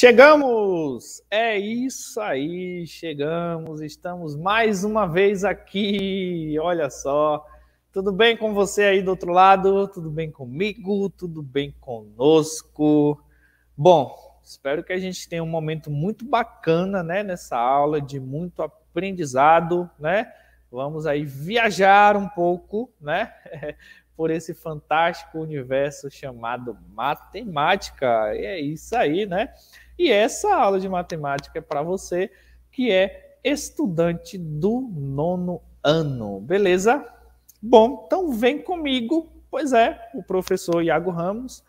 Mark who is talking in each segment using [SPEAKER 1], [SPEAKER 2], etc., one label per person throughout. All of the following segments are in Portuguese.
[SPEAKER 1] Chegamos! É isso aí, chegamos, estamos mais uma vez aqui. Olha só, tudo bem com você aí do outro lado? Tudo bem comigo? Tudo bem conosco? Bom, espero que a gente tenha um momento muito bacana, né, nessa aula de muito aprendizado, né? Vamos aí viajar um pouco, né? por esse fantástico universo chamado matemática. E é isso aí, né? E essa aula de matemática é para você que é estudante do nono ano, beleza? Bom, então vem comigo, pois é, o professor Iago Ramos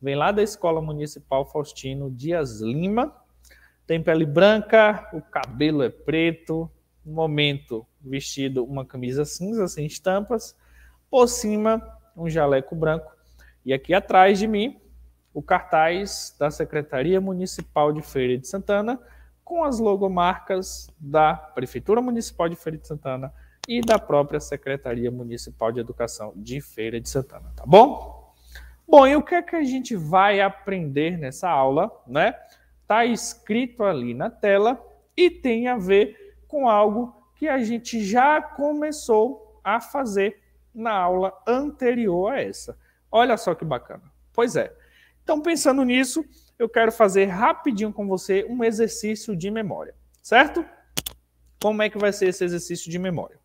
[SPEAKER 1] vem lá da Escola Municipal Faustino Dias Lima, tem pele branca, o cabelo é preto, no momento vestido uma camisa cinza sem estampas, por cima um jaleco branco e aqui atrás de mim o cartaz da Secretaria Municipal de Feira de Santana com as logomarcas da Prefeitura Municipal de Feira de Santana e da própria Secretaria Municipal de Educação de Feira de Santana, tá bom? Bom, e o que é que a gente vai aprender nessa aula, né? Tá escrito ali na tela e tem a ver com algo que a gente já começou a fazer na aula anterior a essa. Olha só que bacana. Pois é, então, pensando nisso, eu quero fazer rapidinho com você um exercício de memória, certo? Como é que vai ser esse exercício de memória?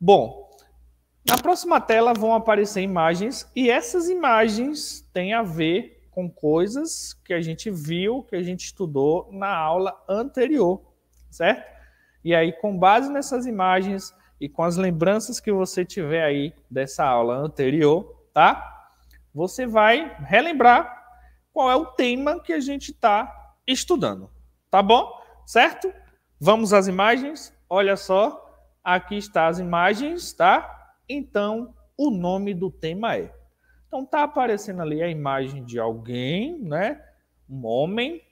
[SPEAKER 1] Bom, na próxima tela vão aparecer imagens e essas imagens têm a ver com coisas que a gente viu, que a gente estudou na aula anterior, certo? E aí, com base nessas imagens e com as lembranças que você tiver aí dessa aula anterior, tá? você vai relembrar qual é o tema que a gente está estudando. Tá bom? Certo? Vamos às imagens. Olha só, aqui está as imagens, tá? Então, o nome do tema é. Então, tá aparecendo ali a imagem de alguém, né? Um homem.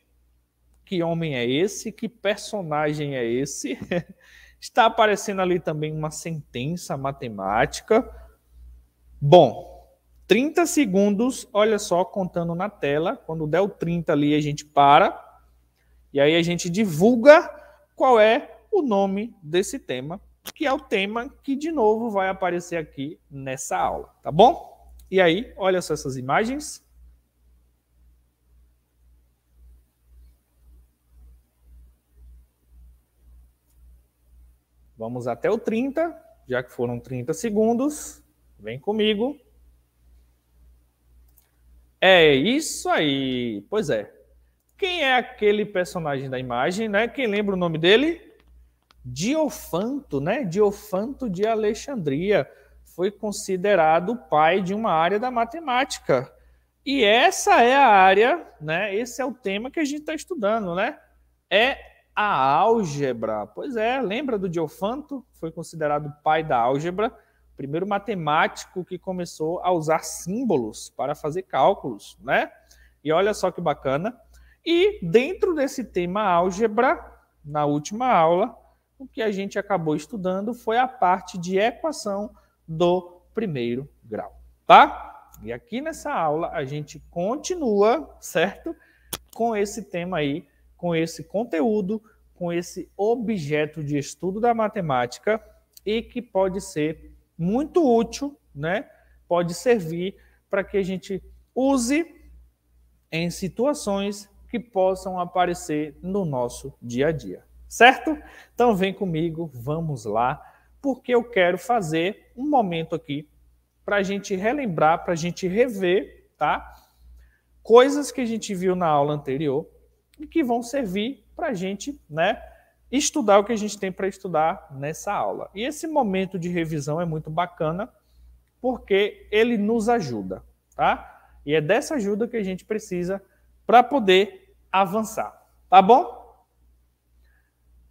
[SPEAKER 1] Que homem é esse? Que personagem é esse? está aparecendo ali também uma sentença matemática. Bom, 30 segundos, olha só, contando na tela. Quando der o 30 ali, a gente para. E aí a gente divulga qual é o nome desse tema, que é o tema que de novo vai aparecer aqui nessa aula, tá bom? E aí, olha só essas imagens. Vamos até o 30, já que foram 30 segundos. Vem comigo. É isso aí. Pois é. Quem é aquele personagem da imagem, né? Quem lembra o nome dele? Diofanto, né? Diofanto de Alexandria foi considerado o pai de uma área da matemática. E essa é a área, né? Esse é o tema que a gente está estudando, né? É a álgebra. Pois é, lembra do Diofanto? Foi considerado o pai da álgebra primeiro matemático que começou a usar símbolos para fazer cálculos, né? E olha só que bacana. E dentro desse tema álgebra, na última aula, o que a gente acabou estudando foi a parte de equação do primeiro grau, tá? E aqui nessa aula a gente continua, certo? Com esse tema aí, com esse conteúdo, com esse objeto de estudo da matemática e que pode ser muito útil, né? Pode servir para que a gente use em situações que possam aparecer no nosso dia a dia, certo? Então vem comigo, vamos lá, porque eu quero fazer um momento aqui para a gente relembrar, para a gente rever, tá? Coisas que a gente viu na aula anterior e que vão servir para a gente, né? estudar o que a gente tem para estudar nessa aula. E esse momento de revisão é muito bacana, porque ele nos ajuda, tá? E é dessa ajuda que a gente precisa para poder avançar, tá bom?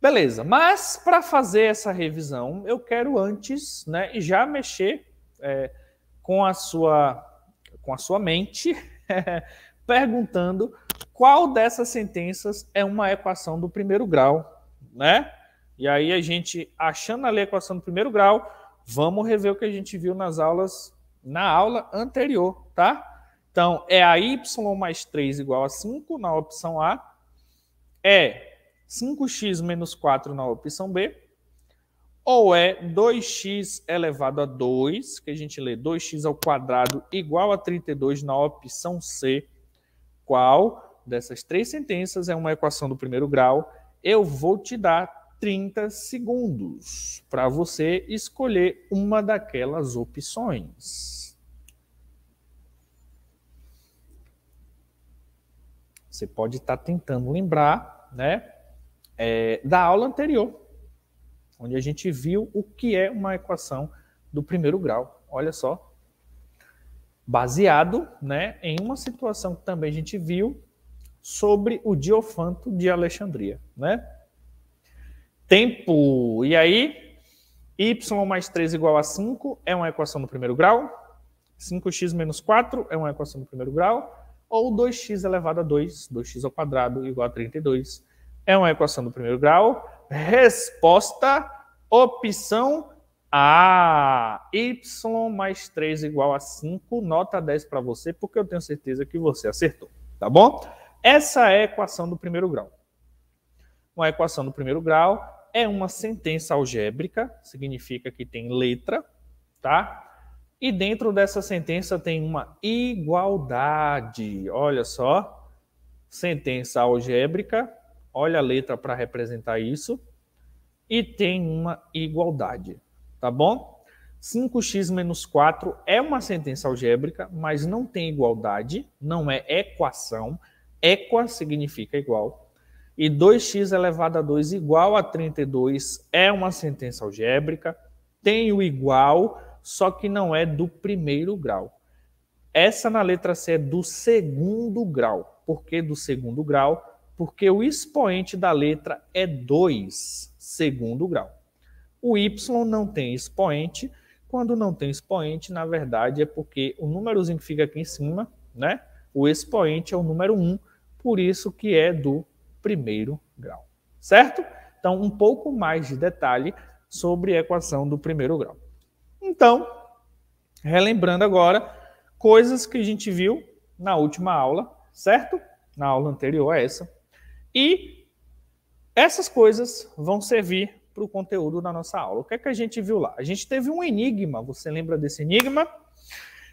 [SPEAKER 1] Beleza, mas para fazer essa revisão, eu quero antes, né, já mexer é, com, a sua, com a sua mente, perguntando qual dessas sentenças é uma equação do primeiro grau né? E aí a gente, achando ali a equação do primeiro grau, vamos rever o que a gente viu nas aulas, na aula anterior, tá? Então, é a y mais 3 igual a 5 na opção A, é 5x menos 4 na opção B, ou é 2x elevado a 2, que a gente lê 2x ao quadrado igual a 32 na opção C, qual dessas três sentenças é uma equação do primeiro grau eu vou te dar 30 segundos para você escolher uma daquelas opções. Você pode estar tá tentando lembrar né, é, da aula anterior, onde a gente viu o que é uma equação do primeiro grau. Olha só. Baseado né, em uma situação que também a gente viu, sobre o Diofanto de Alexandria, né? Tempo. E aí, y mais 3 igual a 5 é uma equação do primeiro grau. 5x menos 4 é uma equação do primeiro grau. Ou 2x elevado a 2, 2x ao quadrado igual a 32, é uma equação do primeiro grau. Resposta, opção a y mais 3 igual a 5, nota 10 para você, porque eu tenho certeza que você acertou, tá bom? Essa é a equação do primeiro grau. Uma equação do primeiro grau é uma sentença algébrica, significa que tem letra, tá? E dentro dessa sentença tem uma igualdade. Olha só, sentença algébrica, olha a letra para representar isso, e tem uma igualdade, tá bom? 5x menos 4 é uma sentença algébrica, mas não tem igualdade, não é equação, equa significa igual, e 2x elevado a 2 igual a 32 é uma sentença algébrica, tem o igual, só que não é do primeiro grau. Essa na letra C é do segundo grau. Por que do segundo grau? Porque o expoente da letra é 2, segundo grau. O y não tem expoente. Quando não tem expoente, na verdade, é porque o númerozinho que fica aqui em cima, né? O expoente é o número 1. Um, por isso que é do primeiro grau, certo? Então, um pouco mais de detalhe sobre a equação do primeiro grau. Então, relembrando agora coisas que a gente viu na última aula, certo? Na aula anterior a essa. E essas coisas vão servir para o conteúdo da nossa aula. O que é que a gente viu lá? A gente teve um enigma, você lembra desse enigma?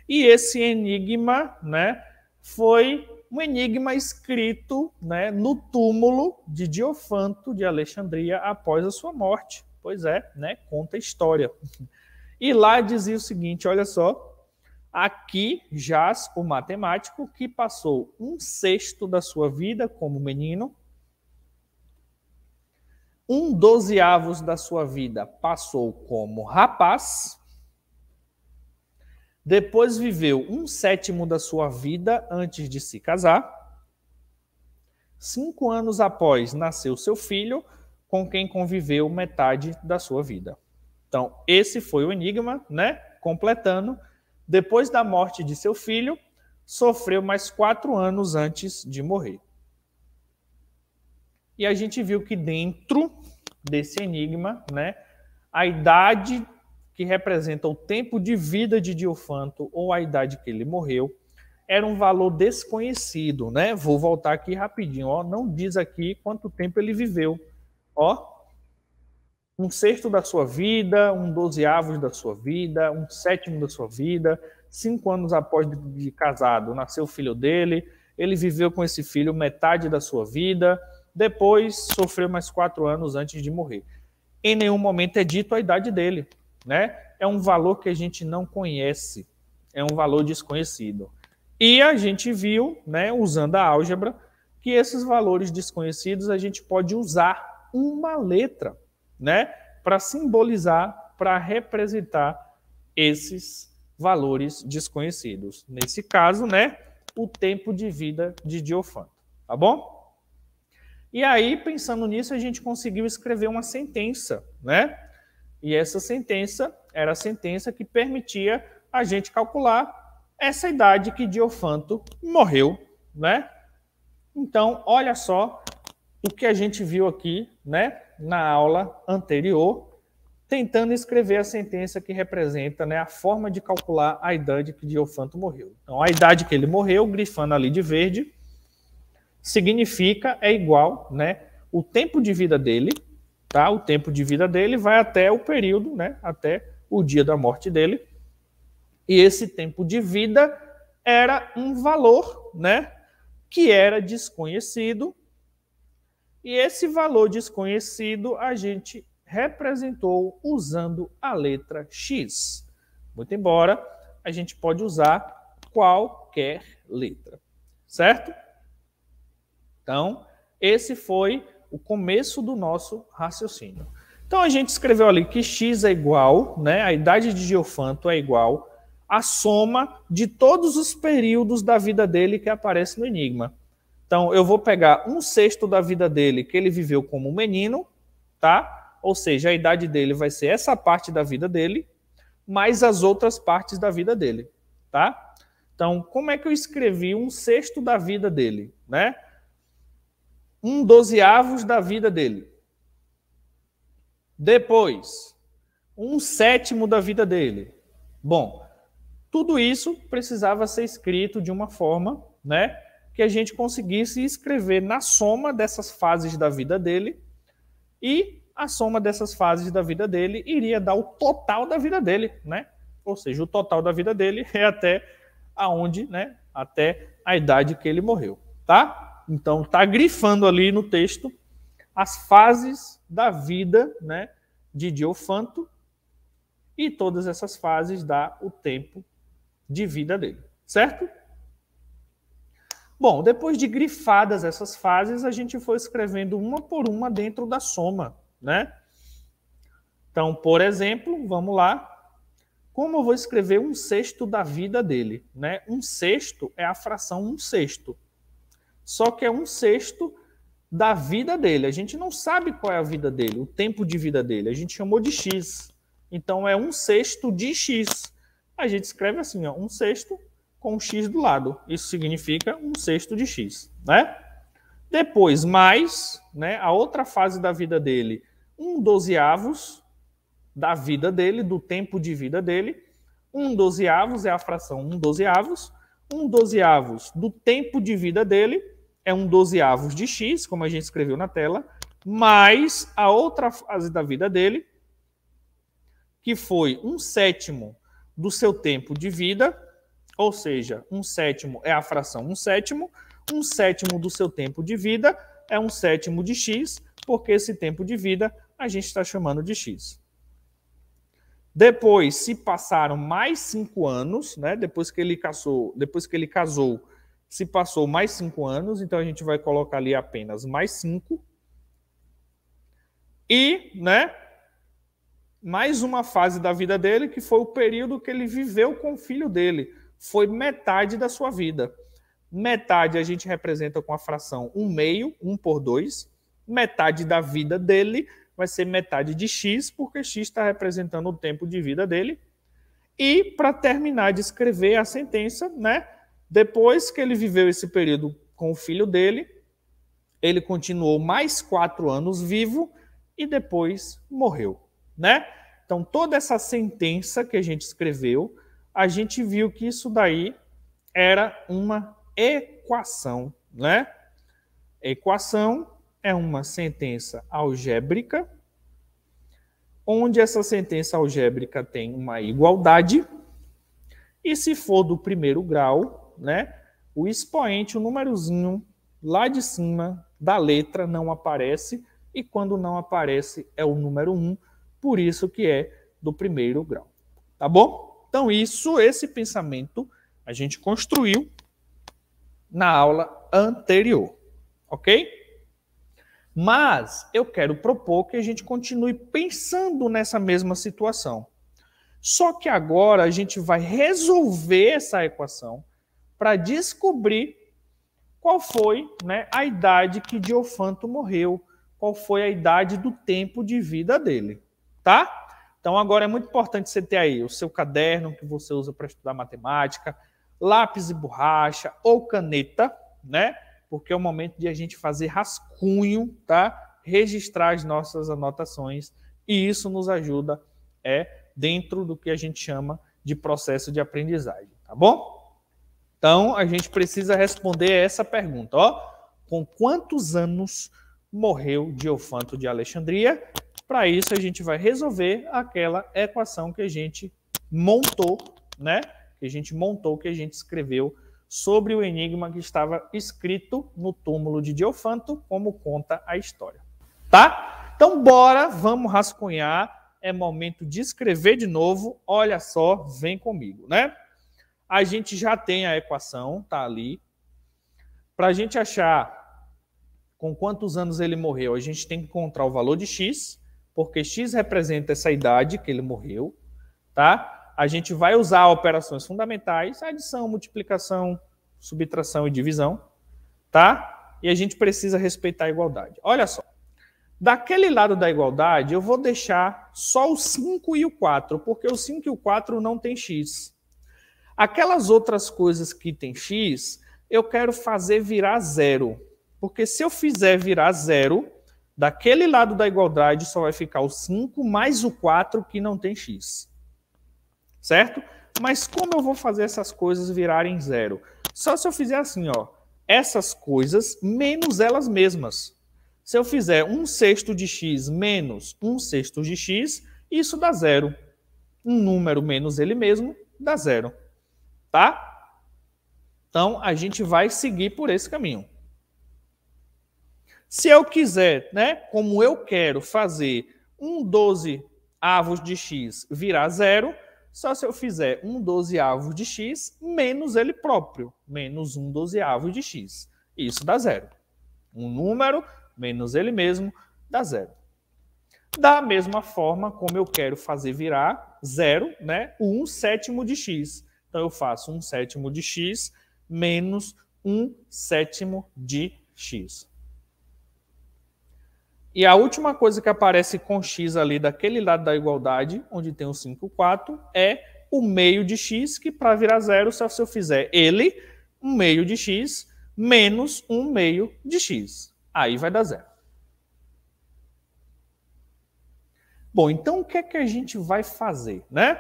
[SPEAKER 1] E esse enigma, né, foi um enigma escrito né, no túmulo de Diofanto de Alexandria após a sua morte. Pois é, né, conta a história. E lá dizia o seguinte: olha só, aqui jaz o matemático que passou um sexto da sua vida como menino, um dozeavos da sua vida passou como rapaz depois viveu um sétimo da sua vida antes de se casar. Cinco anos após nasceu seu filho, com quem conviveu metade da sua vida. Então, esse foi o enigma, né? Completando. Depois da morte de seu filho, sofreu mais quatro anos antes de morrer. E a gente viu que dentro desse enigma, né? A idade que representa o tempo de vida de Diofanto ou a idade que ele morreu, era um valor desconhecido, né? Vou voltar aqui rapidinho, ó, não diz aqui quanto tempo ele viveu, ó, um sexto da sua vida, um dozeavos da sua vida, um sétimo da sua vida, cinco anos após de, casado, nasceu o filho dele, ele viveu com esse filho metade da sua vida, depois sofreu mais quatro anos antes de morrer. Em nenhum momento é dito a idade dele né? É um valor que a gente não conhece, é um valor desconhecido. E a gente viu, né, usando a álgebra, que esses valores desconhecidos a gente pode usar uma letra, né, para simbolizar, para representar esses valores desconhecidos. Nesse caso, né, o tempo de vida de Diofanto, tá bom? E aí, pensando nisso, a gente conseguiu escrever uma sentença, né? E essa sentença era a sentença que permitia a gente calcular essa idade que Diofanto morreu, né? Então, olha só o que a gente viu aqui, né, na aula anterior, tentando escrever a sentença que representa, né, a forma de calcular a idade que Diofanto morreu. Então, a idade que ele morreu, grifando ali de verde, significa é igual, né, o tempo de vida dele Tá? O tempo de vida dele vai até o período, né? até o dia da morte dele. E esse tempo de vida era um valor né? que era desconhecido. E esse valor desconhecido a gente representou usando a letra X. Muito embora a gente pode usar qualquer letra, certo? Então, esse foi o começo do nosso raciocínio. Então a gente escreveu ali que x é igual, né? A idade de Geofanto é igual à soma de todos os períodos da vida dele que aparece no Enigma. Então eu vou pegar um sexto da vida dele que ele viveu como menino, tá? Ou seja, a idade dele vai ser essa parte da vida dele mais as outras partes da vida dele, tá? Então, como é que eu escrevi um sexto da vida dele, né? um dozeavos da vida dele. Depois, um sétimo da vida dele. Bom, tudo isso precisava ser escrito de uma forma, né, que a gente conseguisse escrever na soma dessas fases da vida dele e a soma dessas fases da vida dele iria dar o total da vida dele, né? Ou seja, o total da vida dele é até aonde, né, até a idade que ele morreu, tá? Então, está grifando ali no texto as fases da vida né, de Diofanto e todas essas fases dá o tempo de vida dele, certo? Bom, depois de grifadas essas fases, a gente foi escrevendo uma por uma dentro da soma, né? Então, por exemplo, vamos lá. Como eu vou escrever um sexto da vida dele? Né? Um sexto é a fração um sexto só que é um sexto da vida dele. A gente não sabe qual é a vida dele, o tempo de vida dele. A gente chamou de X. Então é um sexto de X. A gente escreve assim, ó, um sexto com um X do lado. Isso significa um sexto de X, né? Depois, mais, né, a outra fase da vida dele, um dozeavos da vida dele, do tempo de vida dele. Um dozeavos é a fração um dozeavos. Um dozeavos do tempo de vida dele é um dozeavos de x, como a gente escreveu na tela, mais a outra fase da vida dele, que foi um sétimo do seu tempo de vida, ou seja, um sétimo é a fração um sétimo, um sétimo do seu tempo de vida é um sétimo de x, porque esse tempo de vida a gente está chamando de x. Depois se passaram mais cinco anos, né? Depois que ele casou, depois que ele casou se passou mais cinco anos, então a gente vai colocar ali apenas mais cinco. E, né, mais uma fase da vida dele, que foi o período que ele viveu com o filho dele. Foi metade da sua vida. Metade a gente representa com a fração um meio, um por dois. Metade da vida dele vai ser metade de x, porque x está representando o tempo de vida dele. E para terminar de escrever a sentença, né? Depois que ele viveu esse período com o filho dele, ele continuou mais quatro anos vivo e depois morreu, né? Então, toda essa sentença que a gente escreveu, a gente viu que isso daí era uma equação, né? Equação é uma sentença algébrica, onde essa sentença algébrica tem uma igualdade, e se for do primeiro grau, né? O expoente, o númerozinho lá de cima da letra não aparece e quando não aparece é o número 1, por isso que é do primeiro grau. Tá bom? Então isso, esse pensamento a gente construiu na aula anterior, OK? Mas eu quero propor que a gente continue pensando nessa mesma situação. Só que agora a gente vai resolver essa equação para descobrir qual foi né, a idade que Diofanto morreu, qual foi a idade do tempo de vida dele, tá? Então agora é muito importante você ter aí o seu caderno que você usa para estudar matemática, lápis e borracha ou caneta, né? Porque é o momento de a gente fazer rascunho, tá? Registrar as nossas anotações e isso nos ajuda é dentro do que a gente chama de processo de aprendizagem, tá bom? Então, a gente precisa responder essa pergunta, ó. Com quantos anos morreu Diofanto de Alexandria? Para isso, a gente vai resolver aquela equação que a gente montou, né? Que a gente montou, que a gente escreveu sobre o enigma que estava escrito no túmulo de Diofanto, como conta a história. Tá? Então, bora, vamos rascunhar. É momento de escrever de novo. Olha só, vem comigo, né? a gente já tem a equação, tá ali. Para a gente achar com quantos anos ele morreu, a gente tem que encontrar o valor de x, porque x representa essa idade que ele morreu, tá? A gente vai usar operações fundamentais, adição, multiplicação, subtração e divisão, tá? E a gente precisa respeitar a igualdade. Olha só. Daquele lado da igualdade, eu vou deixar só o 5 e o 4, porque o 5 e o 4 não tem x. Aquelas outras coisas que tem x, eu quero fazer virar zero. Porque se eu fizer virar zero, daquele lado da igualdade só vai ficar o 5 mais o 4 que não tem x. Certo? Mas como eu vou fazer essas coisas virarem zero? Só se eu fizer assim, ó. Essas coisas menos elas mesmas. Se eu fizer 1 um sexto de x menos 1 um sexto de x, isso dá zero. Um número menos ele mesmo dá zero. Tá? Então, a gente vai seguir por esse caminho. Se eu quiser, né, como eu quero fazer um 12 avos de x virar zero, só se eu fizer um 12 avos de x menos ele próprio, menos um 12 avos de x. Isso dá zero. Um número menos ele mesmo dá zero. Da mesma forma como eu quero fazer virar zero, né, um sétimo de x. Então, eu faço um sétimo de x menos um sétimo de x. E a última coisa que aparece com x ali daquele lado da igualdade, onde tem o 5, 4, é o meio de x, que para virar zero, se eu fizer ele, um meio de x, menos um meio de x. Aí vai dar zero. Bom, então o que é que a gente vai fazer, né?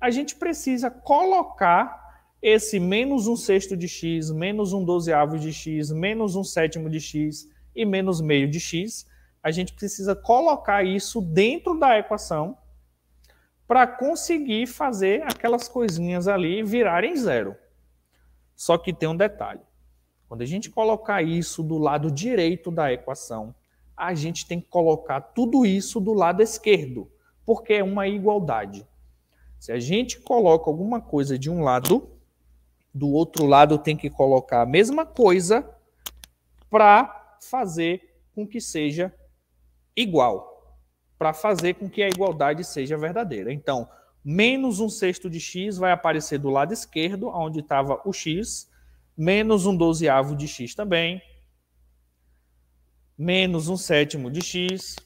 [SPEAKER 1] a gente precisa colocar esse menos um sexto de x, menos um dozeavo de x, menos um sétimo de x e menos meio de x, a gente precisa colocar isso dentro da equação para conseguir fazer aquelas coisinhas ali virarem zero. Só que tem um detalhe. Quando a gente colocar isso do lado direito da equação, a gente tem que colocar tudo isso do lado esquerdo, porque é uma igualdade. Se a gente coloca alguma coisa de um lado, do outro lado tem que colocar a mesma coisa para fazer com que seja igual, para fazer com que a igualdade seja verdadeira. Então, menos um sexto de x vai aparecer do lado esquerdo, onde estava o x, menos um dozeavo de x também, menos um sétimo de x,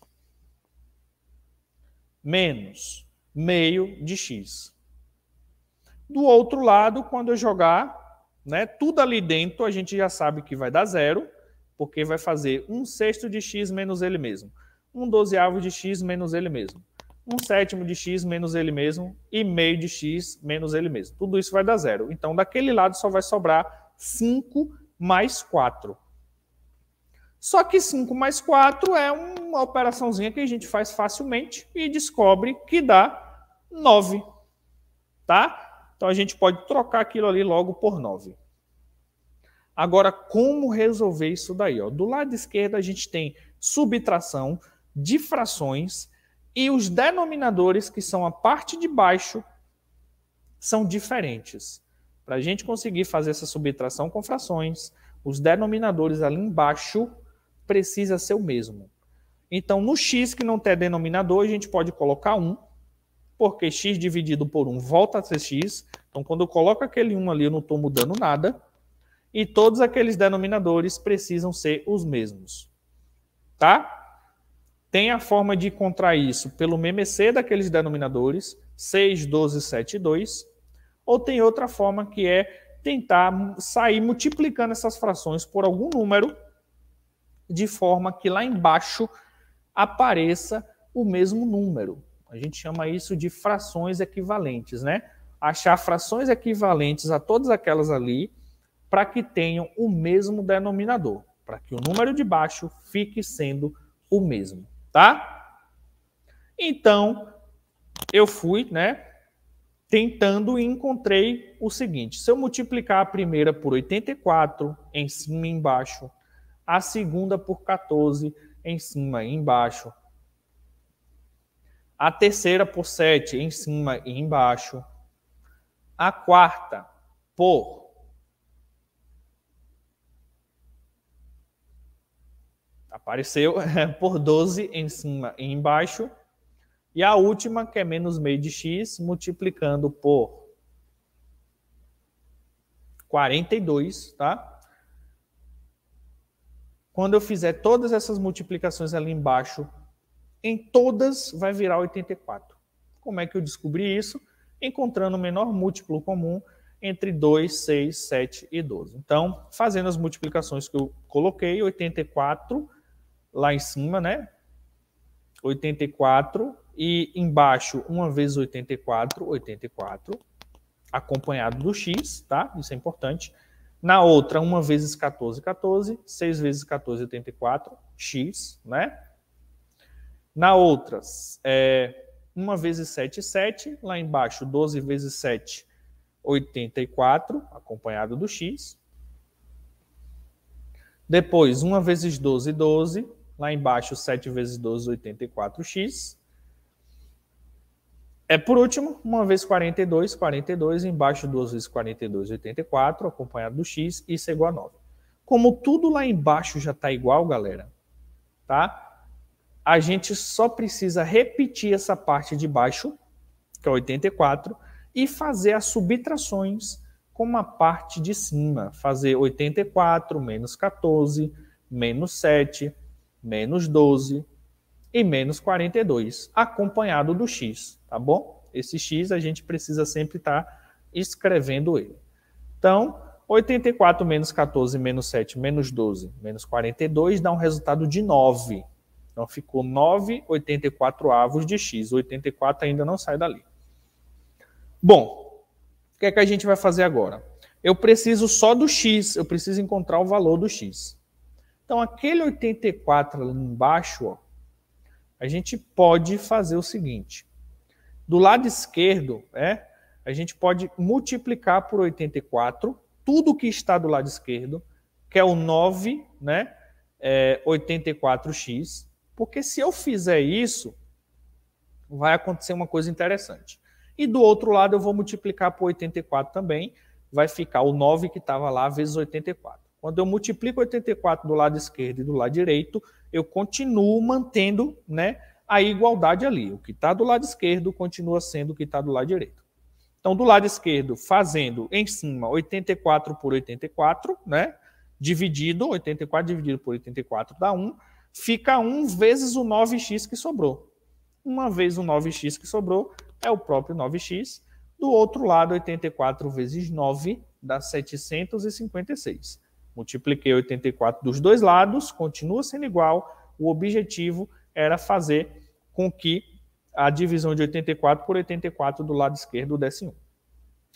[SPEAKER 1] menos meio de x. Do outro lado, quando eu jogar né, tudo ali dentro, a gente já sabe que vai dar zero, porque vai fazer 1 um sexto de x menos ele mesmo, 1 um dozeavo de x menos ele mesmo, 1 um sétimo de x menos ele mesmo e meio de x menos ele mesmo. Tudo isso vai dar zero. Então, daquele lado só vai sobrar 5 mais 4. Só que 5 mais 4 é uma operaçãozinha que a gente faz facilmente e descobre que dá 9. Tá? Então a gente pode trocar aquilo ali logo por 9. Agora, como resolver isso daí? Ó? Do lado esquerdo a gente tem subtração de frações e os denominadores, que são a parte de baixo, são diferentes. Para a gente conseguir fazer essa subtração com frações, os denominadores ali embaixo precisa ser o mesmo. Então, no x que não tem denominador, a gente pode colocar 1, porque x dividido por 1 volta a ser x. Então, quando eu coloco aquele 1 ali, eu não estou mudando nada. E todos aqueles denominadores precisam ser os mesmos. Tá? Tem a forma de encontrar isso pelo MMC daqueles denominadores, 6, 12, 7, 2. Ou tem outra forma que é tentar sair multiplicando essas frações por algum número de forma que lá embaixo apareça o mesmo número. A gente chama isso de frações equivalentes, né? Achar frações equivalentes a todas aquelas ali para que tenham o mesmo denominador, para que o número de baixo fique sendo o mesmo, tá? Então, eu fui, né, tentando e encontrei o seguinte: se eu multiplicar a primeira por 84, em cima e embaixo, a segunda por 14 em cima e embaixo, a terceira por 7 em cima e embaixo, a quarta por apareceu por 12 em cima e embaixo, e a última que é menos meio de x multiplicando por 42, tá? Quando eu fizer todas essas multiplicações ali embaixo, em todas vai virar 84. Como é que eu descobri isso? Encontrando o menor múltiplo comum entre 2, 6, 7 e 12. Então, fazendo as multiplicações que eu coloquei, 84 lá em cima, né? 84 e embaixo 1 vezes 84, 84, acompanhado do x, tá? Isso é importante. Na outra, 1 vezes 14, 14. 6 vezes 14, 84. X, né? Na outra, é, 1 vezes 7, 7. Lá embaixo, 12 vezes 7, 84, acompanhado do X. Depois, 1 vezes 12, 12. Lá embaixo, 7 vezes 12, 84x. É por último, uma vez 42, 42, embaixo 2 vezes 42, 84, acompanhado do x, isso é igual a 9. Como tudo lá embaixo já está igual, galera, tá? A gente só precisa repetir essa parte de baixo, que é 84, e fazer as subtrações com a parte de cima. Fazer 84 menos 14, menos 7, menos 12, e menos 42, acompanhado do x, tá bom? Esse x a gente precisa sempre estar tá escrevendo ele. Então, 84 menos 14 menos 7 menos 12 menos 42 dá um resultado de 9. Então ficou 9 84 avos de x. 84 ainda não sai dali. Bom, o que é que a gente vai fazer agora? Eu preciso só do x, eu preciso encontrar o valor do x. Então aquele 84 ali embaixo, ó, a gente pode fazer o seguinte. Do lado esquerdo, é, a gente pode multiplicar por 84 tudo que está do lado esquerdo, que é o 9, né, é, 84x, porque se eu fizer isso, vai acontecer uma coisa interessante. E do outro lado, eu vou multiplicar por 84 também, vai ficar o 9 que estava lá vezes 84. Quando eu multiplico 84 do lado esquerdo e do lado direito, eu continuo mantendo né, a igualdade ali. O que está do lado esquerdo continua sendo o que está do lado direito. Então, do lado esquerdo, fazendo em cima 84 por 84, né? Dividido, 84 dividido por 84 dá 1, fica 1 vezes o 9x que sobrou. Uma vez o 9x que sobrou é o próprio 9x. Do outro lado, 84 vezes 9 dá 756. Multipliquei 84 dos dois lados, continua sendo igual. O objetivo era fazer com que a divisão de 84 por 84 do lado esquerdo desse 1.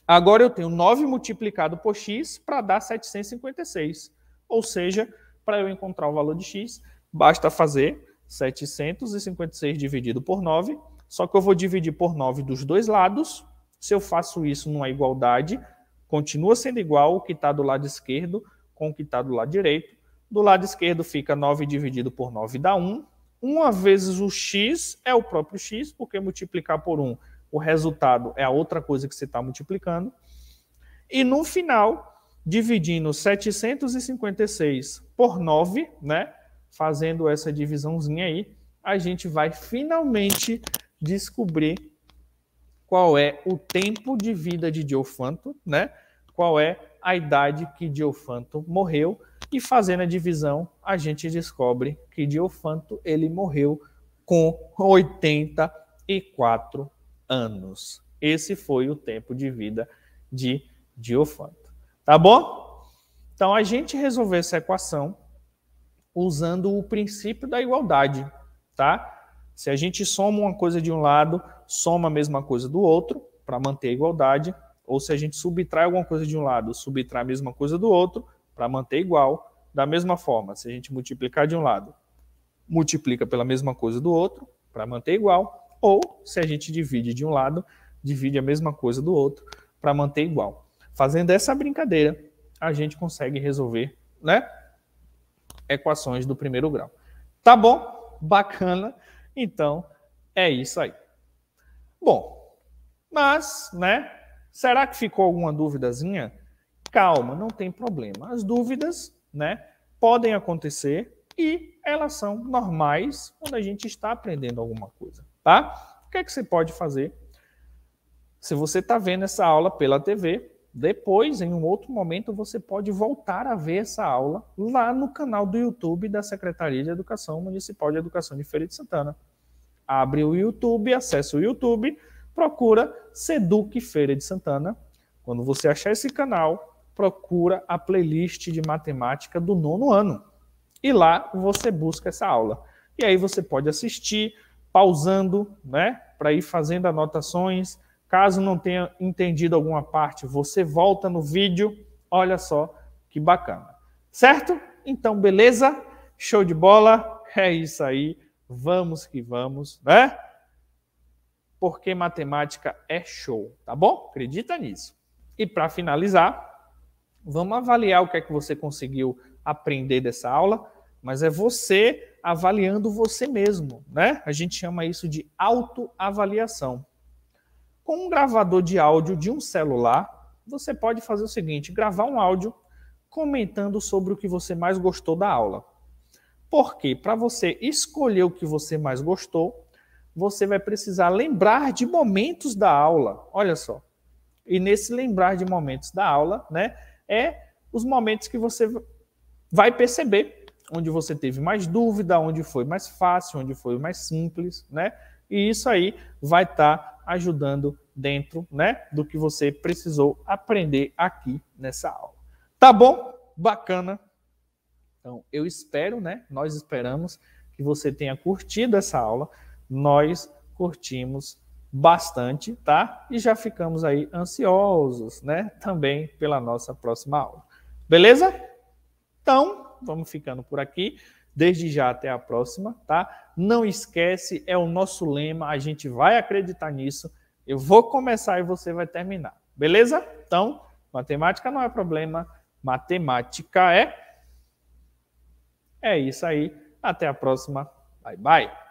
[SPEAKER 1] Agora eu tenho 9 multiplicado por x para dar 756. Ou seja, para eu encontrar o valor de x, basta fazer 756 dividido por 9. Só que eu vou dividir por 9 dos dois lados. Se eu faço isso numa igualdade, continua sendo igual o que está do lado esquerdo com o que está do lado direito. Do lado esquerdo fica 9 dividido por 9 dá 1. 1 vezes o x é o próprio x, porque multiplicar por 1, o resultado é a outra coisa que você está multiplicando. E no final, dividindo 756 por 9, né? Fazendo essa divisãozinha aí, a gente vai finalmente descobrir qual é o tempo de vida de Diofanto, né? Qual é a idade que Diofanto morreu e fazendo a divisão, a gente descobre que Diofanto ele morreu com 84 anos. Esse foi o tempo de vida de Diofanto. Tá bom? Então a gente resolveu essa equação usando o princípio da igualdade, tá? Se a gente soma uma coisa de um lado, soma a mesma coisa do outro para manter a igualdade, ou se a gente subtrai alguma coisa de um lado, subtrai a mesma coisa do outro, para manter igual. Da mesma forma, se a gente multiplicar de um lado, multiplica pela mesma coisa do outro, para manter igual. Ou se a gente divide de um lado, divide a mesma coisa do outro, para manter igual. Fazendo essa brincadeira, a gente consegue resolver né, equações do primeiro grau. Tá bom? Bacana. Então, é isso aí. Bom, mas, né, Será que ficou alguma duvidazinha? Calma, não tem problema. As dúvidas, né, podem acontecer e elas são normais quando a gente está aprendendo alguma coisa, tá? O que é que você pode fazer? Se você está vendo essa aula pela TV, depois, em um outro momento, você pode voltar a ver essa aula lá no canal do YouTube da Secretaria de Educação Municipal de Educação de Feira de Santana. Abre o YouTube, acessa o YouTube procura Seduc Feira de Santana. Quando você achar esse canal, procura a playlist de matemática do nono ano. E lá você busca essa aula. E aí você pode assistir, pausando, né? Para ir fazendo anotações. Caso não tenha entendido alguma parte, você volta no vídeo. Olha só que bacana. Certo? Então, beleza? Show de bola. É isso aí. Vamos que vamos, né? porque matemática é show, tá bom? Acredita nisso. E para finalizar, vamos avaliar o que é que você conseguiu aprender dessa aula, mas é você avaliando você mesmo, né? A gente chama isso de autoavaliação. Com um gravador de áudio de um celular, você pode fazer o seguinte: gravar um áudio comentando sobre o que você mais gostou da aula. Porque para você escolher o que você mais gostou, você vai precisar lembrar de momentos da aula. Olha só. E nesse lembrar de momentos da aula, né, é os momentos que você vai perceber onde você teve mais dúvida, onde foi mais fácil, onde foi mais simples, né? E isso aí vai estar tá ajudando dentro, né, do que você precisou aprender aqui nessa aula. Tá bom? Bacana. Então, eu espero, né? Nós esperamos que você tenha curtido essa aula nós curtimos bastante, tá? E já ficamos aí ansiosos, né? Também pela nossa próxima aula. Beleza? Então, vamos ficando por aqui. Desde já até a próxima, tá? Não esquece, é o nosso lema, a gente vai acreditar nisso. Eu vou começar e você vai terminar. Beleza? Então, matemática não é problema, matemática é. É isso aí. Até a próxima. Bye bye.